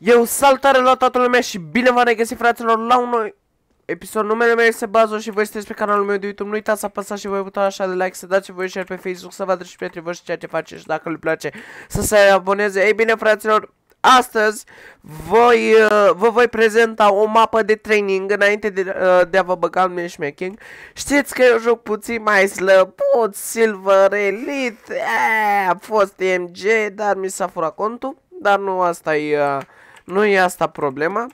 Eu saltare la toată lumea și bine v-am regăsit fraților la un nou episod. Numele meu este Bazo și voi sunteți pe canalul meu de YouTube. Nu uitați să apăsați și voi butonul așa de like, să dați voi share pe Facebook, să vă și prietenii voștri ceea ce faceți dacă le place să se aboneze. Ei bine fraților, astăzi voi, uh, vă voi prezenta o mapă de training înainte de, uh, de a vă băga în matchmaking. Știți că eu joc puțin mai slăbut, Silver Elite, eh, a fost MG, dar mi s-a furat contul, dar nu asta e... Uh, nu e asta problema.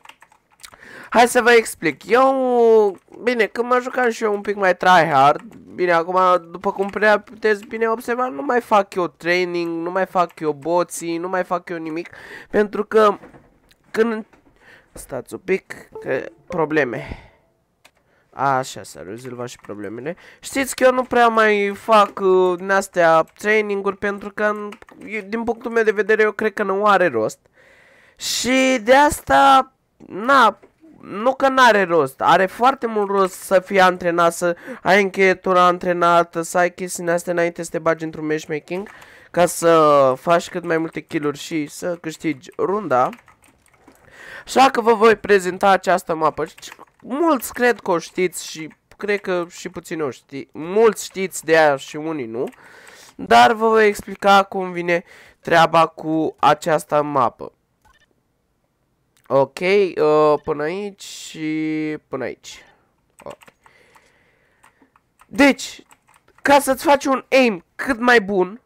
Hai să vă explic. Eu, bine, când mă jucam și eu un pic mai tryhard, bine, acum, după cum prea puteți bine observa, nu mai fac eu training, nu mai fac eu boții, nu mai fac eu nimic, pentru că când... Stați un pic, că probleme. Așa, să a rezolvat și problemele. Știți că eu nu prea mai fac uh, din astea training-uri pentru că, din punctul meu de vedere, eu cred că nu are rost. Uh, și de asta, na, nu că n-are rost, are foarte mult rost să fii antrenat, să ai încheietura antrenată, să ai chestiile astea înainte să te bagi într-un matchmaking, ca să faci cât mai multe kill-uri și să câștigi runda. Așa că vă voi prezenta această mapă. Deci, mulți cred că o știți și cred că și puțin o știți. Mulți știți de ea și unii nu. Dar vă voi explica cum vine treaba cu această mapă. Ok, uh, până aici și până aici. Okay. Deci, ca să-ți faci un aim cât mai bun,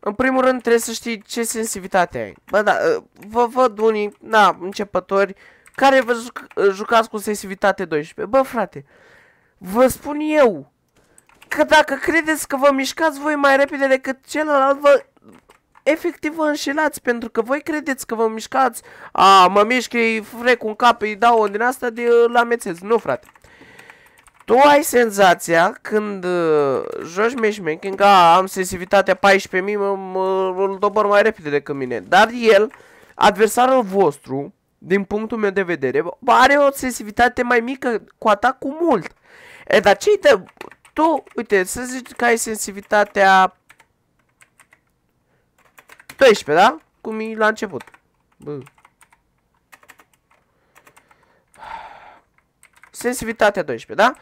în primul rând trebuie să știi ce sensibilitate ai. Bă, da, uh, vă văd unii, na, începători, care vă juc uh, jucați cu sensibilitate 12. Bă, frate, vă spun eu că dacă credeți că vă mișcați voi mai repede decât celălalt, vă, efectiv vă înșelați pentru că voi credeți că vă mișcați, a, mă mișc, îi frec un cap, îi dau o din asta de la mețez. Nu, frate. Tu ai senzația când uh, joci matchmaking, a, am sensibilitatea 14.000, îl dobor mai repede decât mine. Dar el, adversarul vostru, din punctul meu de vedere, are o sensibilitate mai mică cu atac cu mult. E, dar ce-i Tu, uite, să zici că ai sensibilitatea 12, da? Cum e la început. Bă. Sensivitatea 12, da?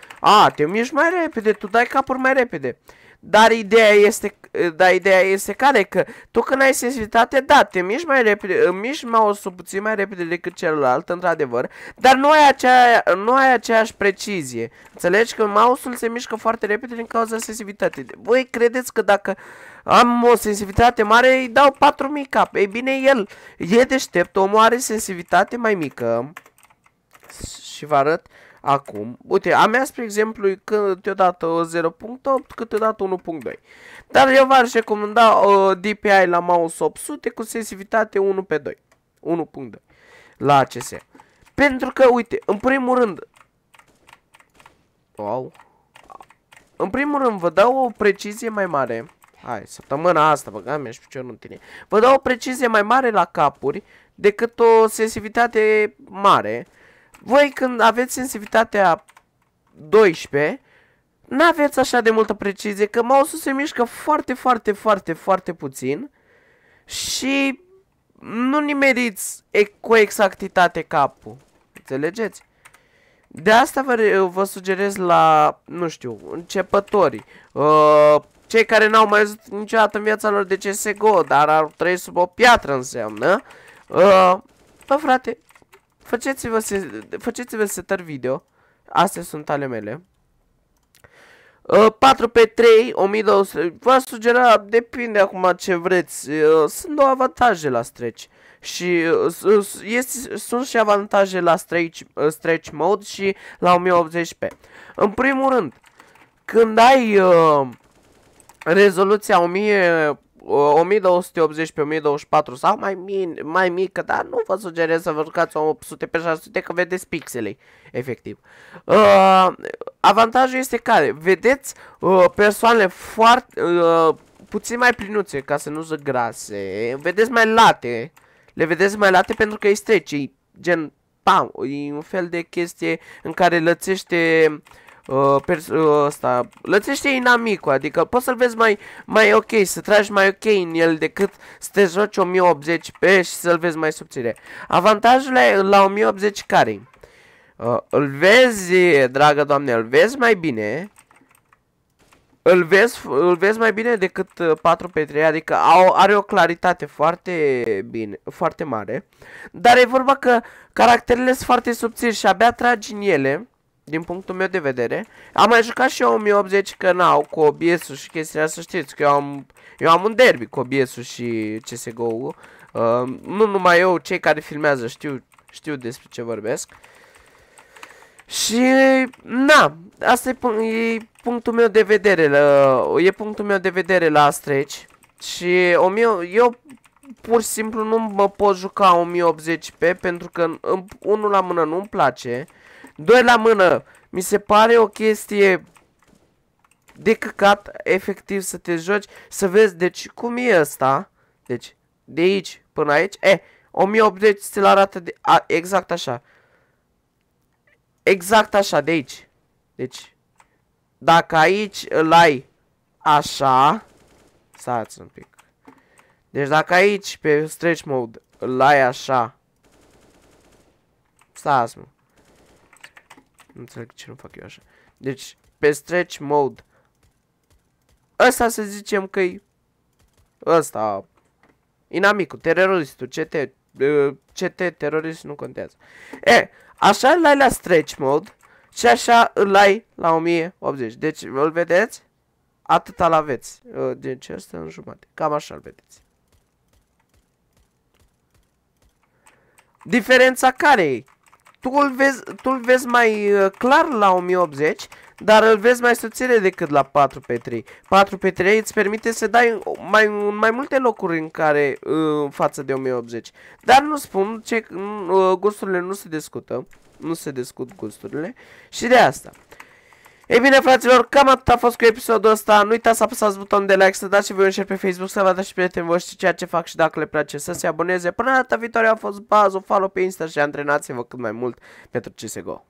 A, te miști mai repede, tu dai capuri mai repede. Dar ideea este, dar ideea este care? Că tu când ai sensibilitate, da, te miști mai repede, miști mai o puțin mai repede decât celălalt, într-adevăr, dar nu ai, acea, nu ai aceeași precizie. Înțelegi că mouse-ul se mișcă foarte repede din cauza sensibilității. Voi credeți că dacă am o sensibilitate mare, îi dau 4000 cap. Ei bine, el e deștept, omul are sensibilitate mai mică. Și vă arăt acum. Uite, a mea, spre exemplu, e câteodată 0.8, câteodată 1.2. Dar eu v-aș recomanda uh, DPI la mouse 800 cu sensibilitate 1 pe 2. 1.2 la ACS. Pentru că, uite, în primul rând... Wow. În primul rând, vă dau o precizie mai mare. Hai, săptămâna asta, vă mi și piciorul în tine. Vă dau o precizie mai mare la capuri decât o sensibilitate mare voi când aveți sensibilitatea 12, n-aveți așa de multă precizie, că mouse-ul se mișcă foarte, foarte, foarte, foarte puțin și nu nimeriți cu exactitate capul. Înțelegeți? De asta vă, vă sugerez la, nu știu, începătorii, uh, cei care n-au mai văzut niciodată în viața lor de CSGO, dar ar trăi sub o piatră înseamnă, uh, bă frate, Faceți-vă, se, faceți-vă setări video. Astea sunt ale mele. Uh, 4 pe 3 1200. Vă sugera, depinde acum ce vreți. Uh, sunt două avantaje la stretch. Și uh, este, sunt și avantaje la stretch, uh, stretch mode și la 1080p. În primul rând, când ai uh, rezoluția 1000 1280 pe 1024 sau mai, min, mai mică, dar nu vă sugerez să vă urcați 800 pe 600 că vedeți pixelei, efectiv. Uh, avantajul este care vedeți uh, persoanele foarte uh, puțin mai plinuțe ca să nu sunt grase, vedeți mai late, le vedeți mai late pentru că îi strece, gen pam, e un fel de chestie în care lățește Uh, uh, ăsta, lățește inamicul, adică poți să-l vezi mai, mai ok, să tragi mai ok în el decât să te joci 1080p și să-l vezi mai subțire. Avantajul la 1080 care uh, Îl vezi, dragă doamne, îl vezi mai bine, îl vezi, îl vezi mai bine decât 4 uh, pe 3, adică au, are o claritate foarte bine, foarte mare. Dar e vorba că caracterele sunt foarte subțiri și abia tragi în ele din punctul meu de vedere. Am mai jucat și eu 1080 că n-au cu OBS-ul și chestia să știți, că eu am, eu am un derby cu OBS-ul și CSGO-ul. Uh, nu numai eu, cei care filmează știu, știu despre ce vorbesc. Și, na, asta e, e punctul meu de vedere, la, e punctul meu de vedere la Stretch. Și o 1000, eu pur și simplu nu mă pot juca 1080p pentru că, în, unul la mână, nu-mi place. Uh, Doi la mână. Mi se pare o chestie de căcat efectiv să te joci, să vezi, deci, cum e asta, deci, de aici până aici, e, 1080 ți-l arată de, a, exact așa, exact așa, de aici, deci, dacă aici îl ai așa, stați un pic, deci dacă aici pe stretch mode îl ai așa, stați mă, nu înțeleg ce nu fac eu așa. Deci, pe stretch mode. Ăsta să zicem că-i... Ăsta... Inamicul, teroristul, CT... Uh, CT, terorist, nu contează. E, așa îl ai la stretch mode și așa îl ai la 1080. Deci, îl vedeți? Atâta la aveți. Uh, deci, ăsta în jumate. Cam așa îl vedeți. Diferența care e? tu îl vezi, tu îl vezi mai uh, clar la 1080, dar îl vezi mai subțire decât la 4x3. 4x3 îți permite să dai mai, mai multe locuri în care în uh, față de 1080. Dar nu spun, ce, uh, gusturile nu se discută, nu se discut gusturile și de asta. Ei bine, fraților, cam atât a fost cu episodul ăsta. Nu uitați să apăsați butonul de like, să dați și voi un share pe Facebook, să vă dați și prietenii voștri ceea ce fac și dacă le place să se aboneze. Până data viitoare a fost bazul, follow pe Insta și antrenați-vă cât mai mult pentru CSGO.